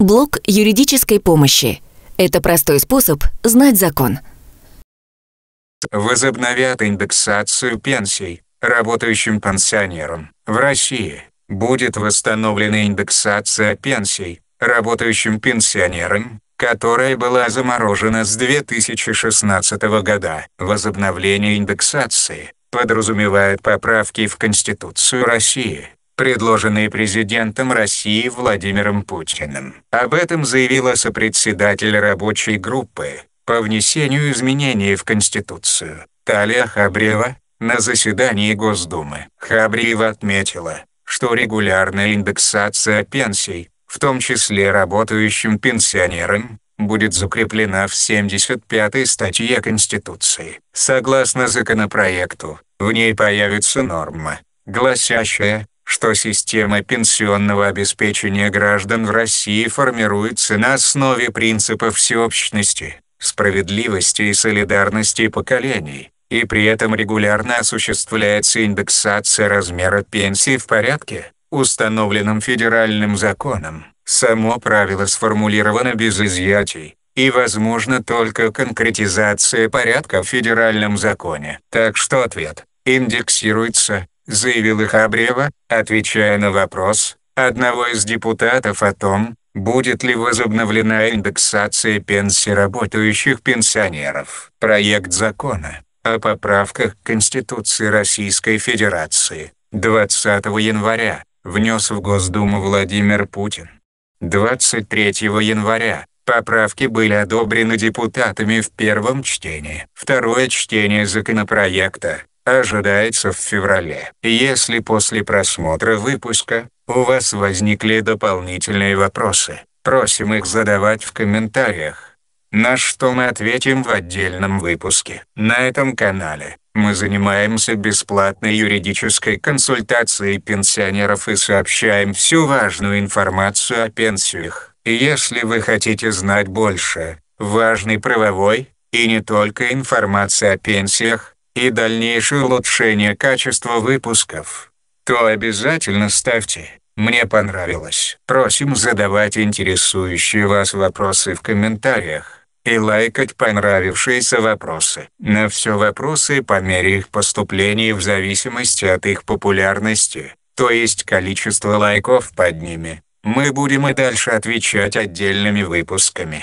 Блок юридической помощи. Это простой способ знать закон. Возобновят индексацию пенсий работающим пенсионерам. В России будет восстановлена индексация пенсий работающим пенсионерам, которая была заморожена с 2016 года. Возобновление индексации подразумевает поправки в Конституцию России предложенные президентом России Владимиром Путиным. Об этом заявила сопредседатель рабочей группы по внесению изменений в Конституцию Талия Хабриева на заседании Госдумы. Хабриева отметила, что регулярная индексация пенсий, в том числе работающим пенсионерам, будет закреплена в 75-й статье Конституции. Согласно законопроекту, в ней появится норма, гласящая, что система пенсионного обеспечения граждан в России формируется на основе принципов всеобщности, справедливости и солидарности поколений, и при этом регулярно осуществляется индексация размера пенсии в порядке, установленном федеральным законом. Само правило сформулировано без изъятий, и возможно только конкретизация порядка в федеральном законе. Так что ответ – индексируется, заявила Хабрева, отвечая на вопрос одного из депутатов о том, будет ли возобновлена индексация пенсий работающих пенсионеров. Проект закона о поправках к Конституции Российской Федерации 20 января внес в Госдуму Владимир Путин. 23 января поправки были одобрены депутатами в первом чтении. Второе чтение законопроекта ожидается в феврале. Если после просмотра выпуска у вас возникли дополнительные вопросы, просим их задавать в комментариях, на что мы ответим в отдельном выпуске. На этом канале мы занимаемся бесплатной юридической консультацией пенсионеров и сообщаем всю важную информацию о пенсиях. Если вы хотите знать больше, важной правовой и не только информации о пенсиях, и дальнейшее улучшение качества выпусков, то обязательно ставьте «Мне понравилось». Просим задавать интересующие вас вопросы в комментариях и лайкать понравившиеся вопросы. На все вопросы по мере их поступления в зависимости от их популярности, то есть количества лайков под ними. Мы будем и дальше отвечать отдельными выпусками.